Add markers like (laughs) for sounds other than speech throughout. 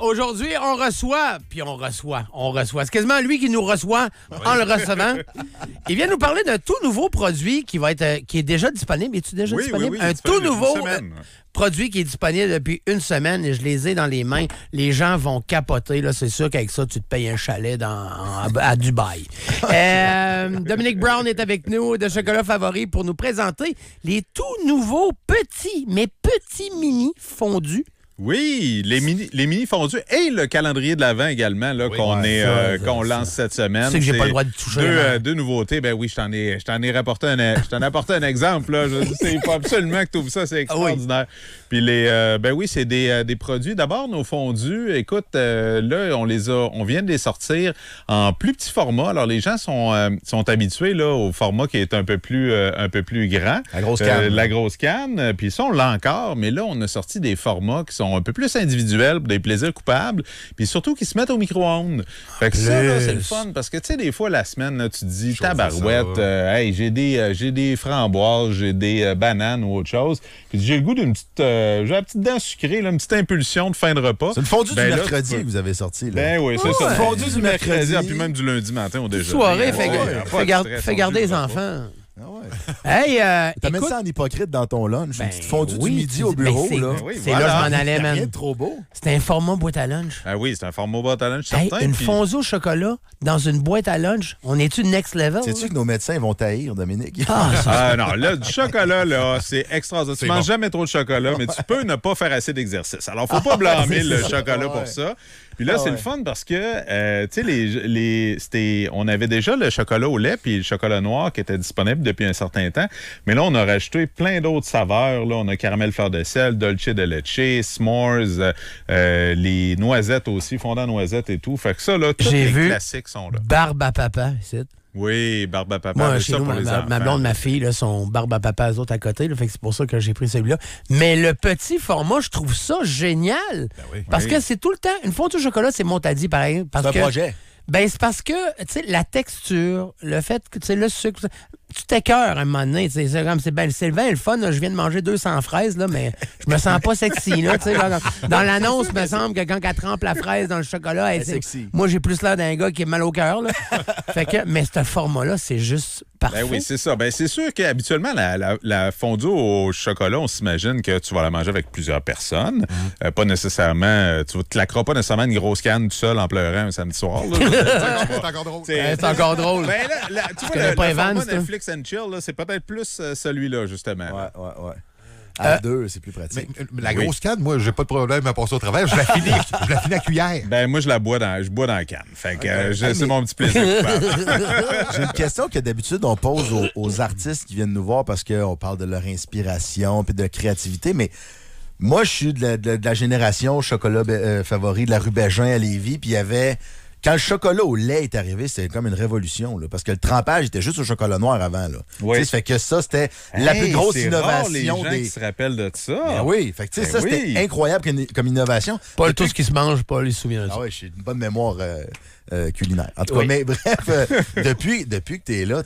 Euh, aujourd'hui, on reçoit, puis on reçoit, on reçoit. C'est quasiment lui qui nous reçoit en le recevant. Il vient nous parler d'un tout nouveau produit qui va être, euh, qui est déjà disponible. Es-tu déjà disponible? un tout nouveau euh, produit qui est disponible depuis une semaine et je les ai dans les mains. Les gens vont capoter. Là, c'est sûr qu'avec ça, tu te payes un chalet à Dubaï. (laughs) Dominique Brown est avec nous de Chocolat Favori pour nous présenter les tout nouveaux petits, mais petits mini fondus oui, les mini, les mini fondus et le calendrier de l'Avent également euh, qu'on lance cette semaine. Tu sais que j'ai pas le droit de toucher. Hein. Euh, deux, nouveautés. Ben oui, je t'en ai ai rapporté un je apporté un exemple là, sais pas absolument que tu trouves ça, c'est ah extraordinaire. Puis les euh, ben oui, c'est des, produits d'abord nos fondus. Écoute, là on les on vient de les sortir en plus petit format. Alors les gens sont sont habitués là au format qui est un peu plus un peu plus grand. La grosse canne. la grosse canne, puis ça on l'a encore, mais là on a sorti des formats qui sont un peu plus individuels, pour des plaisirs coupables, puis surtout qu'ils se mettent au micro-ondes. ça, c'est le fun parce que, tu sais, des fois, la semaine, tu dis, tabarouette, euh, hey, j'ai des, euh, j'ai des framboises, j'ai des euh, bananes ou autre chose. j'ai le goût d'une petite, j'ai la petite dent sucrée, là, une petite impulsion de fin de repas. C'est le fondu du ben mercredi que vous avez sorti, là. Ben c'est Le fondu du mercredi, ah, puis même du lundi matin au déjeuner. Soirée, fais garder les enfants. Ah ouais. (laughs) Euh, ça en hypocrite dans ton lunch. Ben tu te oui, du midi au ben bureau. là. c'est là que je m'en allais, (laughs) man. trop beau. C'est un format boîte à lunch. Ah oui, c'est un format boîte à lunch Une fonzo au chocolat dans une boîte à lunch, on est-tu next level? Sais-tu que nos médecins vont taillir, Dominique? Ah, ah, non, là, chocolat, là, c'est extraordinaire. Tu bon. manges jamais trop de chocolat, mais tu peux ne pas faire assez d'exercice. Alors, faut ah, pas blâmer le chocolat pour ça. Puis là, ah c'est le fun parce que, euh, tu sais, les, les on avait déjà le chocolat au lait puis le chocolat noir qui était disponible depuis un certain temps. Mais là, on a rajouté plein d'autres saveurs. Là, on a caramel fleur de sel, dolce de leche, s'mores, euh, les noisettes aussi, fondant noisettes et tout. Fait que ça, là, tous les classiques sont là. Barbe à papa, c'est oui, barbe à papa. Moi, je ben, ça nous, ma, ma, blonde, ma fille, là, sont barbe à papa, autres à côté. fait que c'est pour ça que j'ai pris celui-là. Mais le petit format, je trouve ça génial. Ben parce que c'est tout le temps. Une fondue au chocolat, c'est Montadi, pareil. pareil. C'est un projet. Ben, c'est parce que, tu sais, la texture, le fait que, tu le sucre, tu coeur à un moment donné. C'est comme, c'est ben, le fun, je viens de manger 200 fraises, là, mais je me sens pas sexy. dans l'annonce, il me semble que quand elle trempe la fraise dans le chocolat, elle, sexy. moi, j'ai plus l'air d'un gars qui est mal au cœur. fait que, mais ce format-là, c'est juste parfait. Ben oui, c'est ça. Ben, c'est sûr qu'habituellement, la, fondue au chocolat, on s'imagine que tu vas la manger avec plusieurs personnes. Mm-hmm. Euh, pas nécessairement, euh, tu te claqueras pas nécessairement une grosse canne tout seul en pleurant un samedi soir. (laughs) (laughs) c'est encore drôle. C'est encore drôle. tu vois, le, and Chill, c'est peut-être plus euh, celui-là, justement. Ouais, ouais, ouais. À euh, deux, c'est plus pratique. Mais, euh, la grosse canne, moi, j'ai pas de problème à passer au travail. Je la finis, (laughs) je la finis à cuillère. Ben, moi, je la bois dans, je bois dans la canne. Fait que ah, c'est mon petit plaisir. (laughs) j'ai une question que d'habitude, on pose aux, artistes qui viennent nous voir parce qu'on parle de leur inspiration puis de créativité, mais. Moi, je suis de la, génération chocolat ben, favori de la rue Bégin à Lévis, puis il y avait quand le chocolat au lait est arrivé, c'était comme une révolution, parce que le trempage était juste au chocolat noir avant. Ça fait que ça, c'était la plus grosse innovation. Rare, les gens qui se rappellent de ça. Ben oui, fait que, ben ça, c'était incroyable comme innovation. Pas tout ce qui se mange, pas les souvenirs. de ça. Ah oui, j'ai une bonne mémoire euh, euh, culinaire. En tout cas, mais (laughs) bref, euh, (laughs) depuis, depuis que tu es là,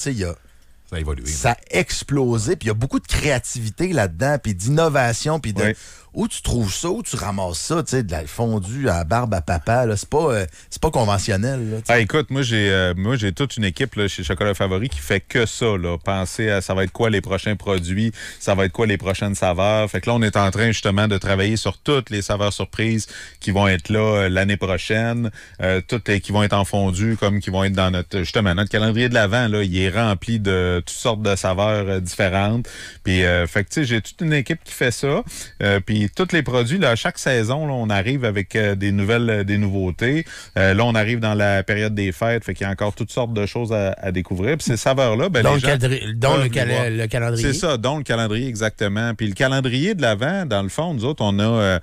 ça a explosé, puis il y a beaucoup de créativité là-dedans, puis d'innovation, puis de où tu trouves ça, où tu ramasses ça, tu sais, de la fondue à barbe à papa, là, c'est pas, euh, conventionnel. Là, ah, écoute, moi j'ai, euh, moi j'ai toute une équipe là, chez Chocolat Favori qui fait que ça, là, penser à ça va être quoi les prochains produits, ça va être quoi les prochaines saveurs. Fait que là, on est en train justement de travailler sur toutes les saveurs surprises qui vont être là euh, l'année prochaine, toutes qui vont être en fondue comme qui vont être dans notre justement notre calendrier de l'avant là, il est rempli de toutes sortes de saveurs différentes. Puis fait que tu sais, j'ai toute une équipe qui fait ça, puis tous les produits, là, chaque saison, on arrive avec euh, des nouvelles, euh, des nouveautés. Euh, là, on arrive dans la période des fêtes, fait qu'il y a encore toutes sortes de choses à, découvrir. Puis ces saveurs-là, ben, le, le, calendrier. C'est ça, dont le calendrier, exactement. Puis le calendrier de l'avant, dans le fond, nous autres, on a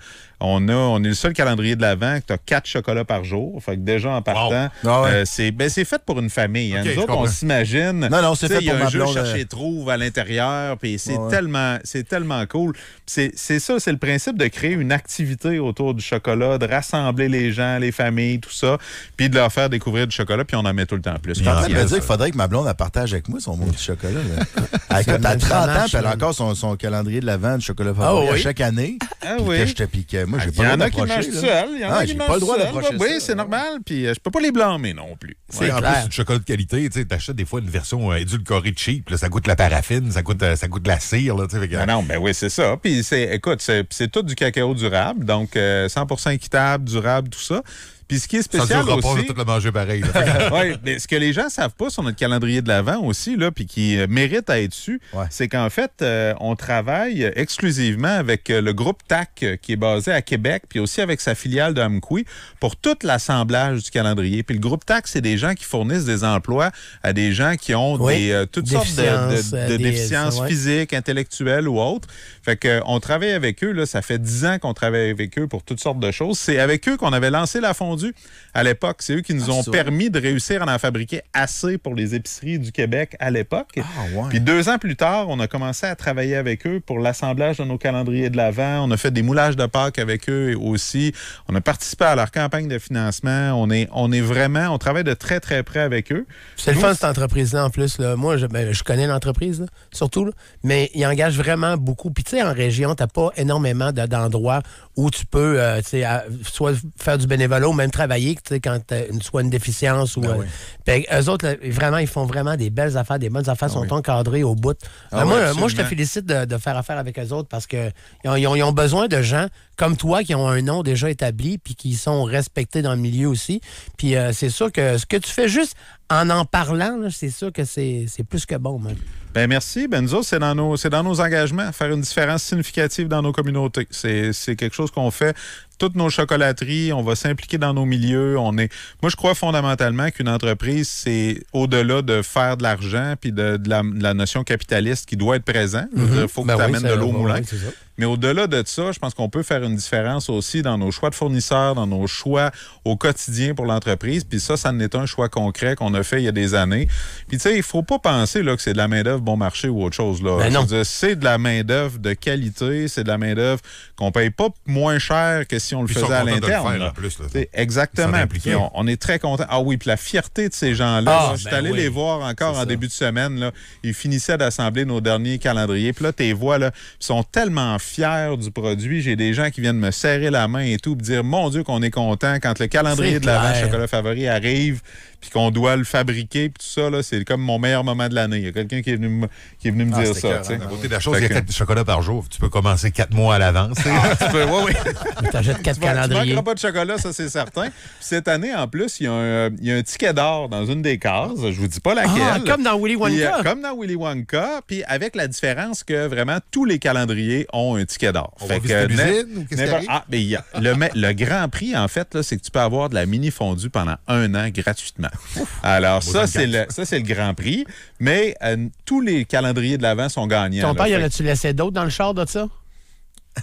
on, a, on est le seul calendrier de l'Avent que tu as quatre chocolats par jour. Fait que déjà, en partant, ah euh, ben, c'est fait pour une famille. Hein. Nous autres, on s'imagine. Non, non, c'est fait pour Il y a un jeu chercher euh, trouve à l'intérieur. Puis c'est tellement, tellement cool. C'est ça, c'est le principe de créer une activité autour du chocolat, de rassembler les gens, les familles, tout ça, puis de leur faire découvrir du chocolat, puis on en met tout le temps plus. Je me dire qu'il euh, faudrait que ma blonde partage avec moi son mot de chocolat. (laughs) elle a 30 ans, puis elle a encore son, calendrier de l'Avent chocolat ah favori chaque année. Ah, oui. Que je te piquais. Il ah, y en a qui mangent Il y en ah, a qui mangent pas le droit d'approcher. Oui, c'est normal. Puis euh, je peux pas les blâmer non plus. C'est En plus, du chocolat de qualité, tu achètes des fois une version euh, édulcorée cheap. Ça goûte la paraffine, ça goûte euh, la cire. Non, non, oui, c'est ça. Puis écoute, c'est tout du cacao durable. Donc, 100 équitable, durable, tout ça. Puis ce qui est spécial aussi... Pas, manger pareil. (laughs) oui, mais ce que les gens savent pas sur notre calendrier de l'avant aussi, là, puis qui euh, mérite à être su, c'est qu'en fait, euh, on travaille exclusivement avec euh, le groupe TAC qui est basé à Québec, puis aussi avec sa filiale de Amqui, pour tout l'assemblage du calendrier. Puis le groupe TAC, c'est des gens qui fournissent des emplois à des gens qui ont des, toutes sortes de, déficiences physiques, intellectuelles ou autres. Fait qu'on travaille avec eux, là, ça fait dix ans qu'on travaille avec eux pour toutes sortes de choses. C'est avec eux qu'on avait lancé la fondation à l'époque. C'est eux qui nous ah, ont permis de réussir à en fabriquer assez pour les épiceries du Québec à l'époque. Ah, Puis deux ans plus tard, on a commencé à travailler avec eux pour l'assemblage de nos calendriers de l'Avent. On a fait des moulages de Pâques avec eux aussi. On a participé à leur campagne de financement. On est, on est vraiment, on travaille de très, très près avec eux. C'est le fun, cette entreprise-là, en plus. Moi, ben, je, connais l'entreprise, surtout, mais ils engagent vraiment beaucoup. Puis, tu sais, en région, tu n'as pas énormément d'endroits où tu peux euh, sais, soit faire du bénévolat ou même travailler quand tu as une, soit une déficience. ou ben euh, ben, Eux autres, vraiment, ils font vraiment des belles affaires, des bonnes affaires, ah sont encadrées encadrés au bout. Ah ben, euh, moi, je te félicite de, faire affaire avec eux autres parce qu'ils ont, ils ont, besoin de gens comme toi qui ont un nom déjà établi puis qui sont respectés dans le milieu aussi. Puis c'est sûr que ce que tu fais juste en en parlant, c'est sûr que c'est plus que bon. Ben merci. Benzo, c'est dans nos c'est dans nos engagements, faire une différence significative dans nos communautés. C'est quelque chose qu'on fait toutes nos chocolateries, on va s'impliquer dans nos milieux. On est, moi, je crois fondamentalement qu'une entreprise, c'est au-delà de faire de l'argent puis de, la, notion capitaliste qui doit être présente. Mm-hmm. Il faut que ben tu de l'eau au ben moulin. mais au-delà de ça, je pense qu'on peut faire une différence aussi dans nos choix de fournisseurs, dans nos choix au quotidien pour l'entreprise. Puis ça, ça n'est un choix concret qu'on a fait il y a des années. Puis tu sais, il faut pas penser là, que c'est de la main-d'œuvre bon marché ou autre chose. là. Ben c'est de la main-d'œuvre de qualité, c'est de la main-d'œuvre qu'on paye pas moins cher que on le faisait à l'interne. exactement. on, est très content. Ah oui, puis la fierté de ces gens-là. Ah, je suis ben allé les voir encore en début de semaine. Ils finissaient d'assembler nos derniers calendriers. Puis là, tes voix, là, sont tellement fiers du produit. J'ai des gens qui viennent me serrer la main et tout, me dire Mon Dieu, qu'on est content quand le calendrier de la vache chocolat favori arrive puis qu'on doit le fabriquer, tout ça, c'est comme mon meilleur moment de l'année. Il y a quelqu'un qui est venu me, est venu me ah, dire ça. La beauté de la chose, il y a quatre chocolats par jour. Tu peux commencer quatre mois à l'avance. tu ah, peux, oui, oui. (laughs) quatre calendriers. Tu manqueras pas de chocolat, ça, c'est certain. cette année, en plus, euh, il y, a un, ticket d'or dans une des cases. Je vous dis pas ah, laquelle. comme dans Willy Wonka. comme dans Willy Wonka, puis avec la différence que vraiment tous les calendriers ont un ticket d'or. Fait que, mais y a, (laughs) le, grand prix, en fait, c'est que tu peux avoir de la mini fondue pendant un an gratuitement. (laughs) Alors, ça, c'est le, ça, c'est le Grand Prix. Mais euh, tous les calendriers de l'avant sont gagnants. Ton père, là, y en a-tu laissé d'autres dans le char de ça?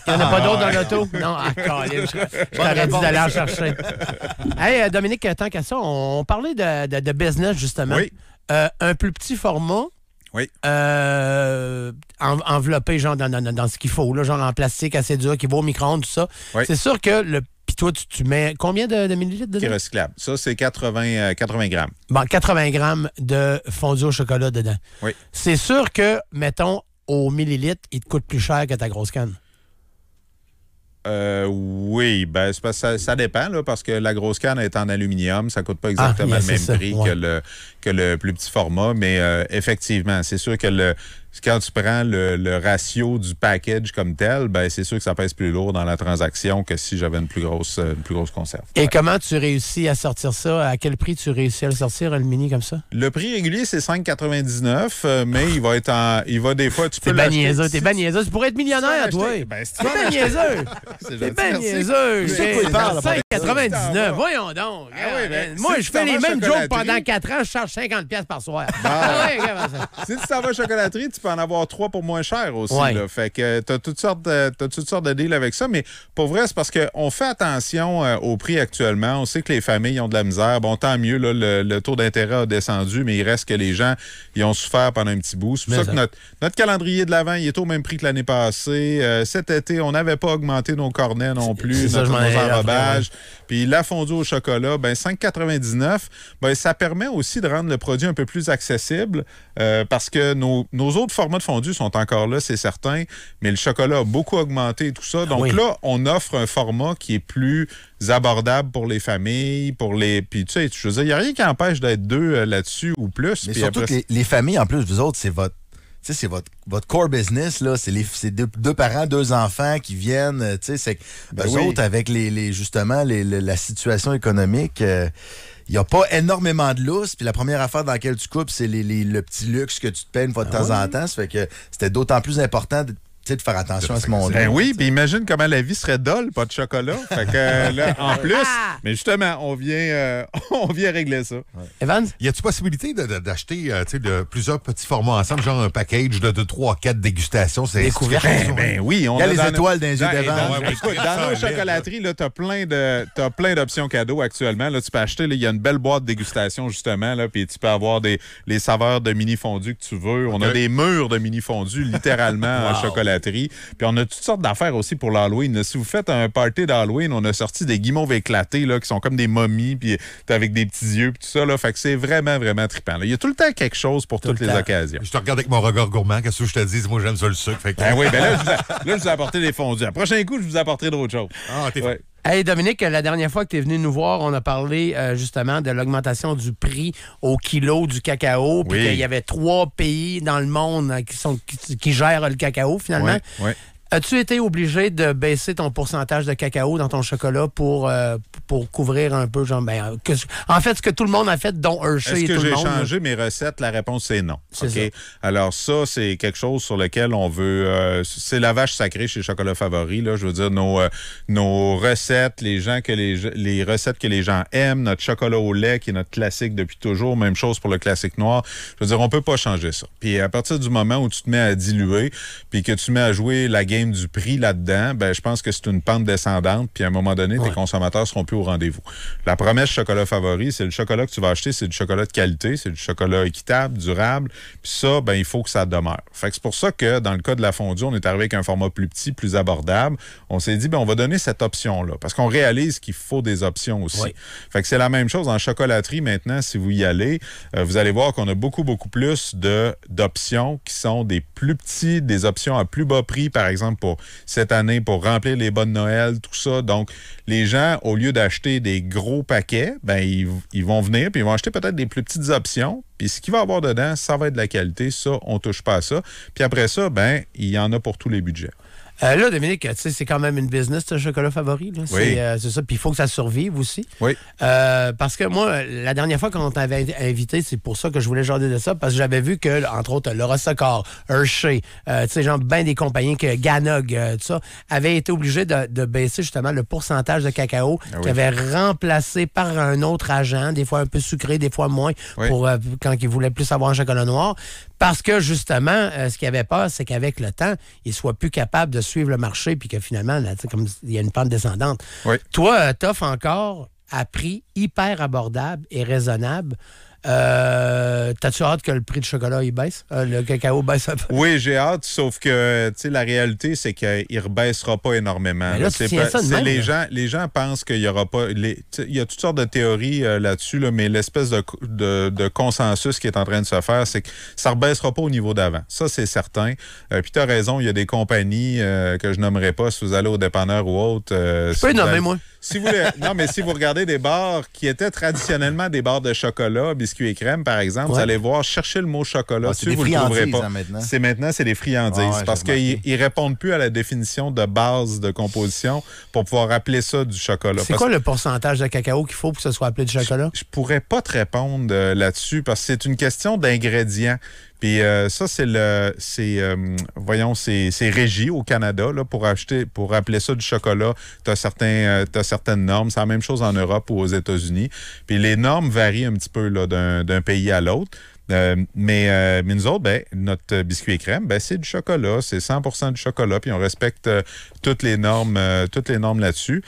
Il n'y en a pas ah, d'autres dans l'auto? Non, encore. Ah, je, je t'aurais dit d'aller en chercher. (laughs) hey, euh, Dominique, tant qu'à ça, on parlait de, de, business, justement. Oui. Euh, un plus petit format. Oui. enveloppé, genre, dans, dans, ce qu'il faut, là, genre en plastique assez dur, qui va au micro-ondes, tout ça. Oui. C'est sûr que le toi, tu, mets combien de, millilitres dedans? Ça, c'est 80, 80 euh, grammes. Bon, 80 grammes de fondu au chocolat dedans. Oui. C'est sûr que, mettons, au millilitre, il te coûte plus cher que ta grosse canne. Euh, oui, ben, ça, dépend, là, parce que la grosse canne est en aluminium, ça coûte pas exactement ah, le même prix que, le, plus petit format, mais euh, effectivement, c'est sûr que le, quand tu prends le, le, ratio du package comme tel, ben c'est sûr que ça pèse plus lourd dans la transaction que si j'avais une plus grosse euh, plus grosse conserve. Et comment tu réussis à sortir ça? À quel prix tu réussis à le sortir, le mini comme ça? Le prix régulier, c'est 5,99, euh, mais il va être en. Il va des fois, tu peux C'est T'es bagnézeux, tu pourrais être millionnaire, toi. Ben, (laughs) c'est bagnézeux. C'est bagnézeux. C'est 5,99. Voyons donc. Ah ben, moi, je fais les mêmes jokes pendant 4 ans, je charge 50$ par soir. Ah si tu t'en vas chocolaterie, tu en avoir trois pour moins cher aussi. Fait que tu as toutes sortes de, toutes sortes de deals avec ça. Mais pour vrai, c'est parce qu'on fait attention euh, au prix actuellement. On sait que les familles ont de la misère. Bon, tant mieux, le, taux d'intérêt a descendu, mais il reste que les gens ils ont souffert pendant un petit bout. C'est pour ça, que notre, calendrier de l'avant, il est au même prix que l'année passée. Euh, cet été, on n'avait pas augmenté nos cornets non plus, nos Puis la fondue au chocolat, ben 5,99, ben, ça permet aussi de rendre le produit un peu plus accessible euh, parce que nos, nos autres formats de fondue sont encore là, c'est certain, mais le chocolat a beaucoup augmenté et tout ça. Ah Donc là, on offre un format qui est plus abordable pour les familles, pour les. Puis tu sais, il n'y a rien qui empêche d'être deux euh, là-dessus ou plus. Mais surtout que les, familles, en plus, vous autres, c'est votre c'est votre, votre core business, là. C'est deux, deux, parents, deux enfants qui viennent, euh, tu sais, c'est ben autres avec les, justement les, la situation économique. Euh, il n'y a pas énormément de lousse. Puis la première affaire dans laquelle tu coupes, c'est les, le petit luxe que tu te payes de ah temps en temps. Ça fait que c'était d'autant plus important de de faire attention à ce monde Ben oui, puis imagine comment la vie serait dolle, pas de chocolat. Euh, en (laughs) plus, ah! mais justement, on vient, euh, (laughs) on vient régler ça. Evans? Y a-tu possibilité d'acheter euh, de, plusieurs petits formats ensemble, genre un package de, 2, 3, 4 dégustations? C'est découvert. Ben, oui, on y a, les étoiles dans les yeux ben, d'Evans. dans nos chocolateries, t'as plein as plein d'options cadeaux actuellement. Là, tu peux acheter, il y a une belle boîte de dégustation justement, là, puis tu peux avoir les saveurs de mini fondus que tu veux. On a des murs de mini fondus, littéralement, à chocolat puis on a toutes sortes d'affaires aussi pour l'Halloween. Si vous faites un party d'Halloween, on a sorti des guimauves éclatées là, qui sont comme des momies, puis avec des petits yeux, puis tout ça. Là. Fait que c'est vraiment, vraiment trippant. Il y a tout le temps quelque chose pour toutes les occasions. Je te regarde avec mon regard gourmand. Qu'est-ce que je te dis? Moi, j'aime ça le sucre. Ben oui, ben là, je vous ai, apporté des fondus. À prochain coup, je vous apporterai d'autres choses. Ah, Hey Dominique, la dernière fois que tu es venu nous voir, on a parlé euh, justement de l'augmentation du prix au kilo du cacao, puis y avait trois pays dans le monde hein, qui, sont, qui, gèrent le cacao finalement. As-tu été obligé de baisser ton pourcentage de cacao dans ton chocolat pour, euh, pour couvrir un peu, genre, ben, euh, que, en fait, ce que tout le monde a fait, dont Hershey et tout le monde. Est-ce que j'ai changé mes recettes? La réponse, c'est non. Alors ça, c'est quelque chose sur lequel on veut... Euh, c'est la vache sacrée chez Chocolat Favori, là. Je veux dire, nos, euh, nos recettes, les gens que les, les recettes que les gens aiment, notre chocolat au lait qui est notre classique depuis toujours, même chose pour le classique noir. Je veux dire, on peut pas changer ça. Puis à partir du moment où tu te mets à diluer, puis que tu mets à jouer la game du prix là-dedans, ben je pense que c'est une pente descendante, puis à un moment donné, tes consommateurs seront plus rendez-vous. La promesse chocolat favori, c'est le chocolat que tu vas acheter, c'est du chocolat de qualité, c'est du chocolat équitable, durable. Puis ça, ben, il faut que ça demeure. Fait que c'est pour ça que dans le cas de la fondue, on est arrivé avec un format plus petit, plus abordable. On s'est dit, ben, on va donner cette option-là parce qu'on réalise qu'il faut des options aussi. Fait que c'est la même chose en chocolaterie maintenant. Si vous y allez, euh, vous allez voir qu'on a beaucoup, beaucoup plus de, d'options qui sont des plus petits, des options à plus bas prix, par exemple, pour cette année, pour remplir les bonnes Noël, tout ça. Donc, les gens, au lieu d'aller acheter des gros paquets, ben ils, vont venir, puis ils vont acheter peut-être des plus petites options. Puis ce qu'il va avoir dedans, ça va être de la qualité. Ça, on touche pas à ça. Puis après ça, ben il y en a pour tous les budgets. Euh, là, Dominique, c'est quand même une business, de chocolat favori. Euh, c'est ça. Puis il faut que ça survive aussi. Oui. Euh, parce que moi, la dernière fois qu'on t'avait invité, c'est pour ça que je voulais jaser de ça, parce que j'avais vu que, entre autres, Laura Socor, Hershey, tu sais, genre, ben des compagnies, que Ganog, tout ça, avaient été obligés de, baisser justement le pourcentage de cacao ah qu'ils avaient remplacé par un autre agent, des fois un peu sucré, des fois moins, pour quand ils voulaient plus avoir un chocolat noir. Parce que justement, euh, ce qu'il avait pas, c'est qu'avec le temps, il soit plus capable de suivre le marché, puis que finalement, comme il y a une pente descendante. Toi, euh, t'offres encore à prix hyper abordable et raisonnable euh, t'as-tu hâte que le prix de chocolat il baisse? Euh, le cacao baisse un peu? Oui, j'ai hâte, sauf que la réalité, c'est qu'il ne rebaissera pas énormément. c'est les, gens, les gens pensent qu'il n'y aura pas. Il y a toutes sortes de théories euh, là-dessus, mais l'espèce de, consensus qui est en train de se faire, c'est que ça ne rebaissera pas au niveau d'avant. Ça, c'est certain. Puis tu as raison, il y a des compagnies que je nommerai pas si vous allez au dépanneur ou autre. Je nommer, moi si vous voulez non, mais si vous regardez des bars qui étaient traditionnellement des bars de chocolat, biscuits et crème, par exemple, vous allez voir chercher le mot chocolat ah, vous ne le trouverez pas. Hein, maintenant. C'est maintenant, c'est des friandises ah parce qu'ils ne répondent plus à la définition de base de composition pour pouvoir appeler ça du chocolat. C'est quoi le pourcentage de cacao qu'il faut pour que ce soit appelé du chocolat? Je, ne pourrais pas te répondre euh, là-dessus parce que c'est une question d'ingrédients. Puis euh, ça, c'est le, c'est, euh, voyons, c'est, régi au Canada là, pour acheter, pour appeler ça du chocolat. tu as euh, certaines normes. C'est la même chose en Europe ou aux États-Unis. Puis les normes varient un petit peu là, d'un, pays à l'autre. mais, nous autres, ben, notre biscuit et crème, ben, c'est du chocolat, c'est 100% du chocolat, puis on respecte toutes les normes, toutes les normes là-dessus.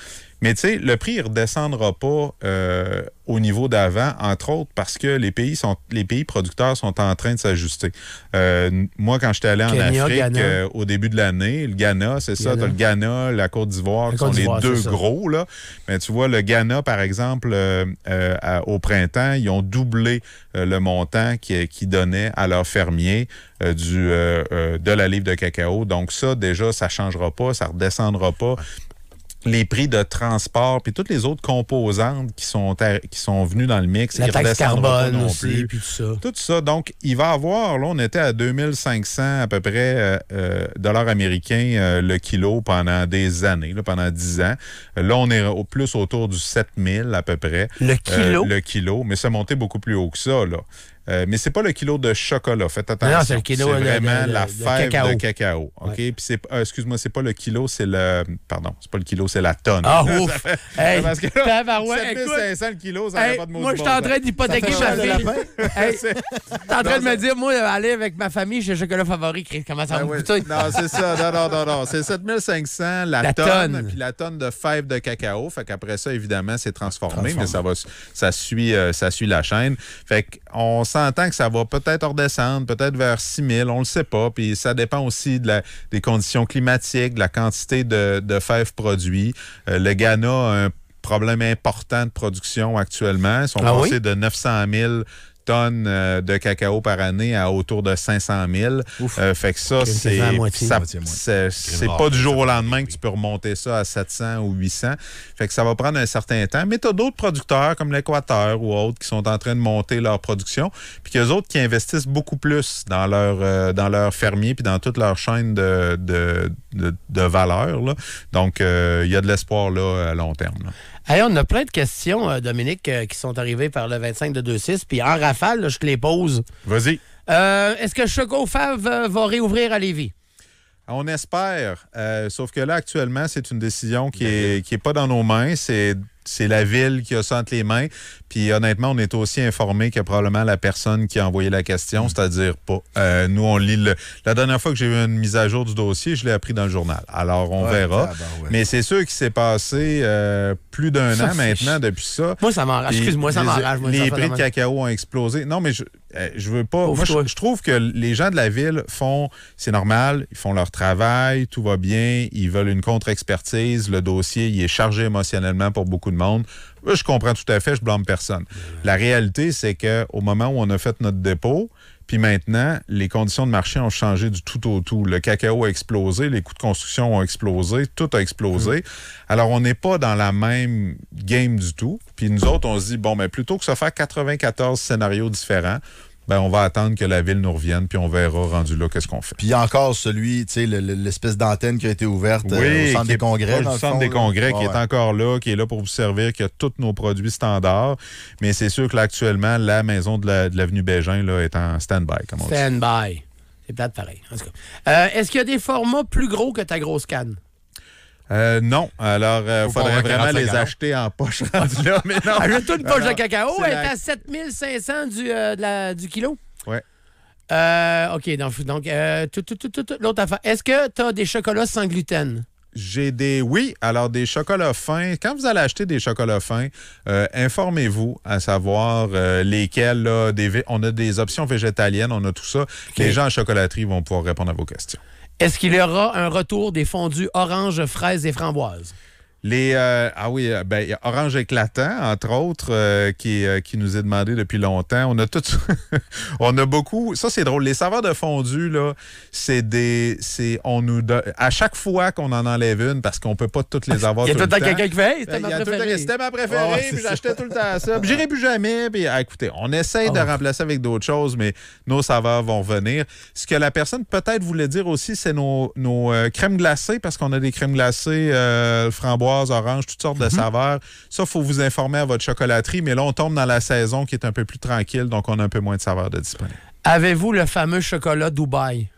Mais tu sais, le prix ne redescendra pas euh, au niveau d'avant, entre autres parce que les pays, sont, les pays producteurs sont en train de s'ajuster. Euh, moi, quand j'étais allé en Afrique euh, au début de l'année, le Ghana, c'est ça, as le Ghana, la Côte d'Ivoire, qui sont les deux gros. Là. Mais tu vois, le Ghana, par exemple, au printemps, ils ont doublé le montant qu'ils qui donnaient à leurs fermiers du, de la livre de cacao. Donc ça, déjà, ça ne changera pas, ça ne redescendra pas les prix de transport puis toutes les autres composantes qui sont qui sont venues dans le mix la carbone aussi, Puis tout ça tout ça donc il va avoir là on était à 2500 à peu près euh, euh, dollars américains euh, le kilo pendant des années là, pendant 10 ans là on est au plus autour du 7000 à peu près le kilo le kilo mais ça montait beaucoup plus haut que ça là euh, mais c'est pas le kilo de chocolat. Faites attention. Non, c'est le kilo vraiment de, la fève de cacao. OK? Puis c'est, euh, excuse-moi, c'est pas le kilo, c'est le. Pardon, c'est pas le kilo, c'est la tonne. Ah, (laughs) ouf! hey, 7500 le kilo, ça n'a pas de mot Moi, je suis en train d'hypothéquer ma fille. hey, (laughs) en train de me dire, moi, aller avec ma famille, j'ai le chocolat favori, comment ça va ben me coûter? Non, c'est ça. Non, non, non, non. C'est 7500 la, tonne, puis la tonne de fève de cacao. Fait qu'après ça, évidemment, c'est transformé, mais ça va, ça suit, euh, ça suit la chaîne. Fait qu'on s'entend que ça va peut-être redescendre, peut-être vers 6 000, on ne le sait pas. Puis ça dépend aussi de la, des conditions climatiques, de la quantité de, fèves produits. Euh, le Ghana a un problème important de production actuellement. Ils sont ah passés de 900 000 tonnes euh, de cacao par année à autour de 500 000. Euh, fait que ça, c'est C'est pas du jour au lendemain que tu peux remonter ça à 700 ou 800. Fait que ça va prendre un certain temps. Mais tu as d'autres producteurs comme l'Équateur ou autres qui sont en train de monter leur production, puis qu'il y a d'autres qui investissent beaucoup plus dans leur, euh, dans leur fermier puis dans toute leur chaîne de, de, valeur. Donc, il y a de l'espoir là à long terme on a plein de questions, euh, Dominique, euh, qui sont arrivées par le 25 de 2-6, Puis en rafale, je te les pose. Vas-y. Euh, est-ce que Choco va réouvrir à Lévis? On espère. sauf que là, actuellement, c'est une décision qui n'est qui est pas dans nos mains. C'est c'est la ville qui a ça les mains. Puis honnêtement, on est aussi informé que probablement la personne qui a envoyé la question, c'est-à-dire pas. Euh, nous, on lit le. La dernière fois que j'ai eu une mise à jour du dossier, je l'ai appris dans le journal. Alors, on verra. Ah, ben mais c'est sûr qu'il s'est passé euh, plus d'un an maintenant depuis ça. Moi, ça m'arrache. Excuse-moi, ça m'arrache. Les, prix de cacao ont explosé. Non, mais je, euh, je veux pas. moi, je, trouve que les gens de la ville font, c'est normal, ils font leur travail, tout va bien, ils veulent une contre-expertise, le dossier, il est chargé émotionnellement pour beaucoup de monde. Je comprends tout à fait, je blâme personne. La réalité, c'est qu'au moment où on a fait notre dépôt, puis maintenant, les conditions de marché ont changé du tout au tout. Le cacao a explosé, les coûts de construction ont explosé, tout a explosé. Mm. Alors, on n'est pas dans la même game du tout. Puis nous autres, on se dit, bon, mais ben, plutôt que ça faire 94 scénarios différents, ben, on va attendre que la ville nous revienne, puis on verra rendu là qu'est-ce qu'on fait. Puis encore celui, tu sais, l'espèce d'antenne qui a été ouverte euh, au centre des congrès. le centre des congrès qui est encore là, qui est là pour vous servir, qui a tous nos produits standards. Mais c'est sûr que actuellement, la maison de l'avenue la, Bégin là, est en stand-by, stand by C'est peut-être pareil. Euh, est-ce qu'il y a des formats plus gros que ta grosse canne? Euh, non. Alors, il euh, faudrait vraiment les acheter en poche (laughs) là. une poche de cacao, elle est à 7500 euh, du, kilo. Oui. OK, donc, l'autre affaire. Est-ce que tu as des chocolats sans gluten? J'ai des. Oui, alors des chocolats fins. Quand vous allez acheter des chocolats fins, informez-vous à savoir lesquels. on a des options végétaliennes, on a tout ça. Les gens en chocolaterie vont pouvoir répondre à vos questions. Est-ce qu'il y aura un retour des fondus orange, fraises et framboises? Les euh, ah oui, euh, ben, y a Orange éclatant entre autres euh, qui, qui nous est demandé depuis longtemps. On a tout (laughs) on a beaucoup ça c'est drôle les saveurs de fondu, là, c'est des c'est on nous donne à chaque fois qu'on en enlève une parce qu'on peut pas toutes les avoir Il y a tout, le temps quelqu'un qui fait il y a tout le c'était ma préférée, puis j'achetais tout le temps ça. J'irai plus jamais puis ah, écoutez, on essaye de ah remplacer avec d'autres choses mais nos saveurs vont venir. Ce que la personne peut-être voulait dire aussi c'est nos, nos crèmes glacées parce qu'on a des crèmes glacées framboises orange, toutes sortes de mhm. saveurs. Ça, il faut vous informer à votre chocolaterie, mais là, on tombe dans la saison qui est un peu plus tranquille, donc on a un peu moins de saveurs de disponibles. Avez-vous le fameux chocolat Dubaï?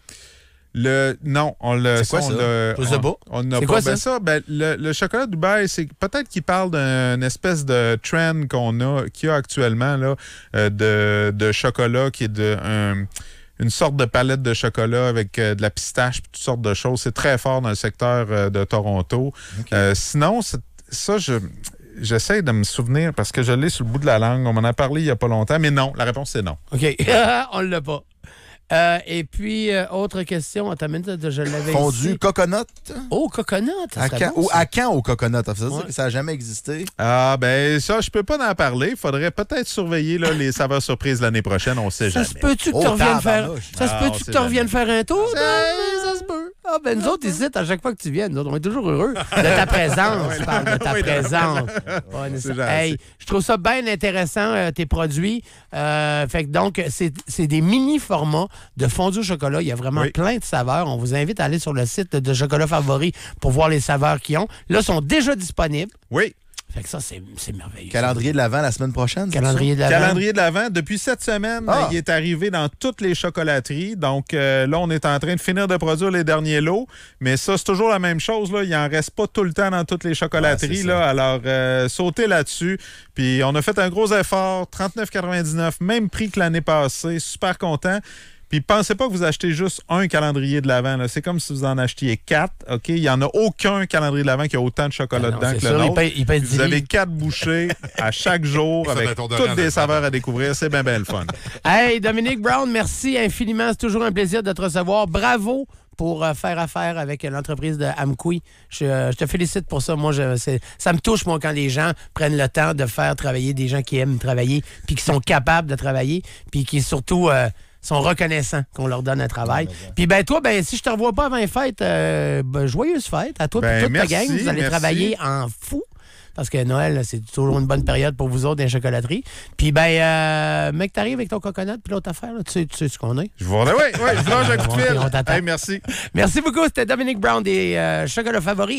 Le, non, on le. C'est quoi ça? On pas. Quoi, ben ça? Ben, le, chocolat Dubaï, c'est peut-être qu'il parle d'une espèce de trend qu'on a, qu'il y a actuellement là, euh, de, de, chocolat qui est de. Un, une sorte de palette de chocolat avec euh, de la pistache, toutes sortes de choses. C'est très fort dans le secteur euh, de Toronto. Euh, sinon, ça, je, j'essaie de me souvenir parce que je l'ai sur le bout de la langue. On m'en a parlé il n'y a pas longtemps, mais non, la réponse c'est non. OK. (laughs) On l'a pas. Euh, et puis, euh, autre question, on t'amène minute, je l'avais Fondu ici. coconut. Oh, coconut, à quand, au coconut? Ça, ça n'a jamais existé. Ah, ben ça, je peux pas en parler. Il faudrait peut-être surveiller les saveurs surprises l'année prochaine, on sait jamais. Se tu faire... Ça se peut-tu que tu oh, reviennes ah, faire un tour? Ben, ça se peut. Ah, ben nous autres, hésite à chaque fois que tu viens, nous on est toujours heureux (laughs) de ta présence. je de ta (laughs) hey, je trouve ça bien intéressant, euh, tes produits. fait que donc, c'est des mini-formats de fondue au chocolat. Il y a vraiment plein de saveurs. On vous invite à aller sur le site de Chocolat Favori pour voir les saveurs qu'ils ont. Là, sont déjà disponibles. Oui. Fait que ça, c'est merveilleux. Calendrier de l'Avent la semaine prochaine. Calendrier de l'Avent. Calendrier de l'Avent. Depuis cette semaine, ah! il est arrivé dans toutes les chocolateries. Donc euh, là, on est en train de finir de produire les derniers lots. Mais ça, c'est toujours la même chose. Là. Il n'en reste pas tout le temps dans toutes les chocolateries. là. Alors, euh, sautez là-dessus. Puis on a fait un gros effort. 39,99, même prix que l'année passée. Super content. Puis pensez pas que vous achetez juste un calendrier de l'Avent. C'est comme si vous en achetiez quatre. OK? Il n'y en a aucun calendrier de l'Avent qui a autant de chocolat ah dedans que le nôtre. vous avez quatre bouchées à chaque (laughs) jour avec toutes des saveurs à découvrir. C'est bien, bien le fun. (laughs) Hey, Dominique Brown, merci infiniment. C'est toujours un plaisir de te recevoir. Bravo pour euh, faire affaire avec l'entreprise de Amkoui. Euh, je, te félicite pour ça. Moi, ça me touche, moi, quand les gens prennent le temps de faire travailler des gens qui aiment travailler, puis qui sont (laughs) capables de travailler, puis qui surtout euh, sont reconnaissants qu'on leur donne un travail. Puis ben toi, ben si je te revois pas avant les fêtes, euh, ben, joyeuse fête à toi et ben, toute ta gang. Vous allez travailler en fou. Parce que Noël, c'est toujours une bonne période pour vous autres dans chocolateries. Puis, ben, euh, mec, t'arrives avec ton coconut, puis l'autre affaire, tu, sais, ce qu'on est. Je vous en oui, oui, je vous un (laughs) coup de merci. Merci beaucoup, c'était Dominique Brown des euh, Chocolats Favoris.